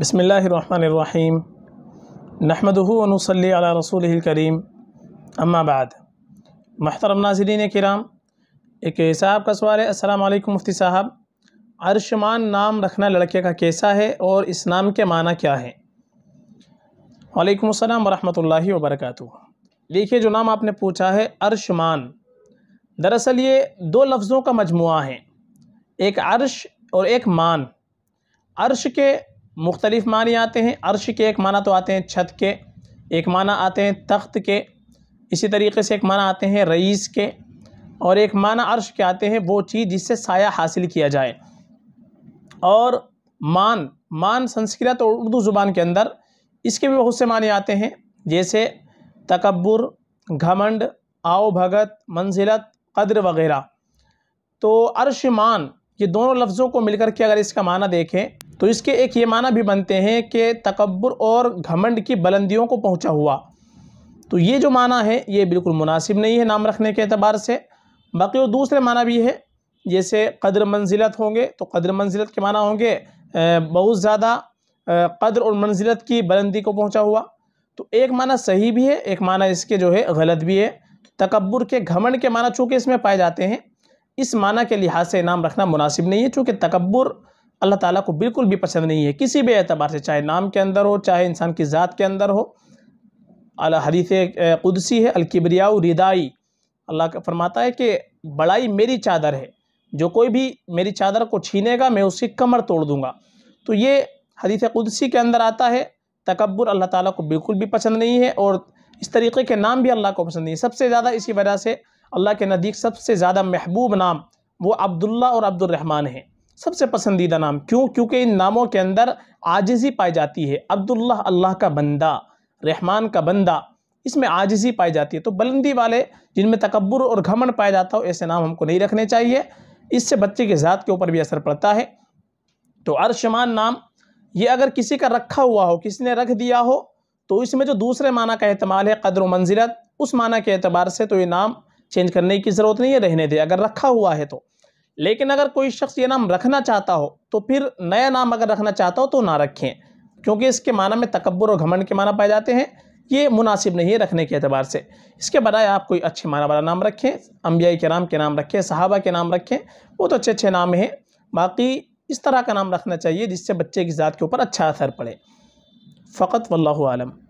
बसमीम नहमदनसली रसूल करीम अम्माबाद महतरम नाजरीन कराम एक साहब का सवाल है असलकम मुफ्ती साहब अरशमान नाम रखना लड़के का कैसा है और इस नाम के माना क्या है वालेकुम अस्सलाम वरहमतुल्लाहि वबरकत देखिए जो नाम आपने पूछा है अरशमान दरअसल ये दो लफ्ज़ों का मजमु है एक अर्श और एक मान अर्श के मुख्तलिफ़ मानी आते हैं अर्श के एक माना तो आते हैं छत के एक माना आते हैं तख्त के इसी तरीके से एक माना आते हैं रईस के और एक माना अर्श के आते हैं वो चीज़ जिससे साया हासिल किया जाए और मान मान संस्कृत और उर्दू ज़ुबान के अंदर इसके भी बहुत से माने आते हैं जैसे तकबर घमंड आओ भगत मंजिलत कद्र वगैरह तो मान ये दोनों लफ्ज़ों को मिलकर के अगर इसका माना देखें तो इसके एक ये माना भी बनते हैं कि तकबर और घमंड की बुलंदियों को पहुँचा हुआ तो ये जो माना है ये बिल्कुल मुनासिब नहीं है नाम रखने के अतबार से बाकी वो दूसरे माना भी है जैसे कदर मंजिलत होंगे तो कदर मंजिलत के माना होंगे बहुत ज़्यादा कदर और मंजिलत की बुलंदी को पहुँचा हुआ तो एक माना सही भी है एक माना इसके जो है गलत भी है तो तकबर के घमंड के माना चूँकि इसमें पाए जाते हैं इस माना के लिहाज से नाम रखना मुनासिब नहीं है चूँकि तकबर अल्लाह ताला को बिल्कुल भी पसंद नहीं है किसी भी एतबार से चाहे नाम के अंदर हो चाहे इंसान की ज़ात के अंदर हो अला हदीस कुदसी है अलकिबरियाऊ रिदाई अल्लाह का फरमाता है कि बड़ाई मेरी चादर है जो कोई भी मेरी चादर को छीनेगा मैं उसकी कमर तोड़ दूँगा तो ये हदीस कुदसी के अंदर आता है तकबर अल्लाह ताला को बिल्कुल भी पसंद नहीं है और इस तरीके के नाम भी अल्लाह को पसंद नहीं है सबसे ज़्यादा इसी वजह से अल्लाह के नज़दीक सबसे ज़्यादा महबूब नाम वो अब्दुल्ला और अब्दुलरहमान हैं सबसे पसंदीदा नाम क्यों क्योंकि इन नामों के अंदर आजिज़ी पाई जाती है अब्दुल्ला अल्लाह का बंदा रहमान का बंदा इसमें आजिज़ी पाई जाती है तो बुलंदी वाले जिनमें तकबर और घमंड पाया जाता हो ऐसे नाम हमको नहीं रखने चाहिए इससे बच्चे की ज़ात के ऊपर भी असर पड़ता है तो अरशमान नाम ये अगर किसी का रखा हुआ हो किसी ने रख दिया हो तो इसमें जो दूसरे माना का अहतमाल है कदर मंजिलत उस माना के अतबार से तो ये नाम चेंज करने की ज़रूरत नहीं है रहने दे अगर रखा हुआ है तो लेकिन अगर कोई शख्स ये नाम रखना चाहता हो तो फिर नया नाम अगर रखना चाहता हो तो ना रखें क्योंकि इसके माना में तकबर और घमंड के माना पाए जाते हैं ये मुनासिब नहीं है रखने के अतबार से इसके बजाय आप कोई अच्छे माना वाला नाम रखें अम्बियाई के नाम के नाम रखें सहाबा के नाम रखें बहुत अच्छे अच्छे नाम हैं बाकी इस तरह का नाम रखना चाहिए जिससे बच्चे की ज़ात के ऊपर अच्छा असर पड़े फ़कत वल्लम